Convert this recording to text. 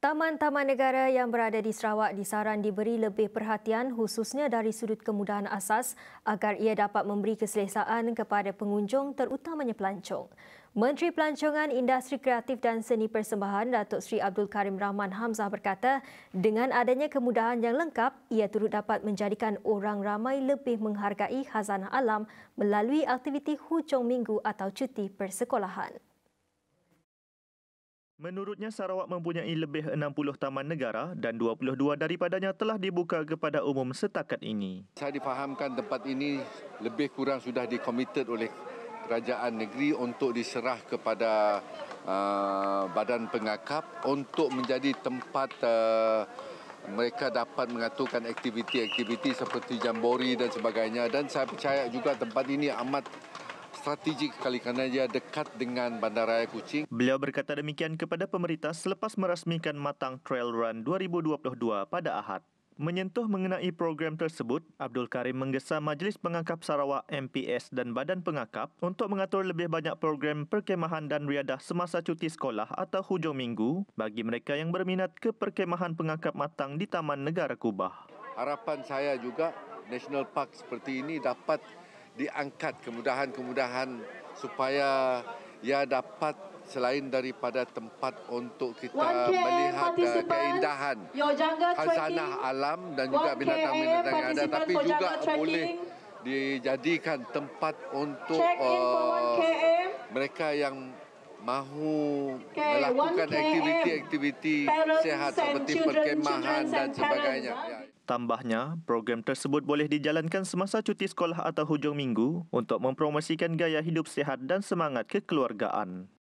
Taman-taman negara yang berada di Sarawak disaran diberi lebih perhatian khususnya dari sudut kemudahan asas agar ia dapat memberi keselesaan kepada pengunjung terutamanya pelancong. Menteri Pelancongan Industri Kreatif dan Seni Persembahan Datuk Sri Abdul Karim Rahman Hamzah berkata, dengan adanya kemudahan yang lengkap, ia turut dapat menjadikan orang ramai lebih menghargai khazanah alam melalui aktiviti hujung minggu atau cuti persekolahan. Menurutnya, Sarawak mempunyai lebih 60 taman negara dan 22 daripadanya telah dibuka kepada umum setakat ini. Saya difahamkan tempat ini lebih kurang sudah dikomited oleh kerajaan negeri untuk diserah kepada uh, badan pengakap untuk menjadi tempat uh, mereka dapat mengaturkan aktiviti-aktiviti seperti jambori dan sebagainya dan saya percaya juga tempat ini amat strategik sekali kerana dia dekat dengan bandaraya Kuching. Beliau berkata demikian kepada pemerintah selepas merasmikan Matang Trail Run 2022 pada Ahad. Menyentuh mengenai program tersebut, Abdul Karim menggesa Majlis Pengangkap Sarawak MPS dan Badan Pengangkap untuk mengatur lebih banyak program perkemahan dan riadah semasa cuti sekolah atau hujung minggu bagi mereka yang berminat ke perkemahan pengangkap matang di Taman Negara Kubah. Harapan saya juga National Park seperti ini dapat diangkat kemudahan-kemudahan supaya ia dapat selain daripada tempat untuk kita melihat keindahan hazanah alam dan juga binatang-binatang yang ada tapi juga boleh dijadikan tempat untuk uh, mereka yang mahu okay, melakukan aktiviti-aktiviti sehat seperti perkemahan dan sebagainya. Ya. Tambahnya, program tersebut boleh dijalankan semasa cuti sekolah atau hujung minggu untuk mempromosikan gaya hidup sihat dan semangat kekeluargaan.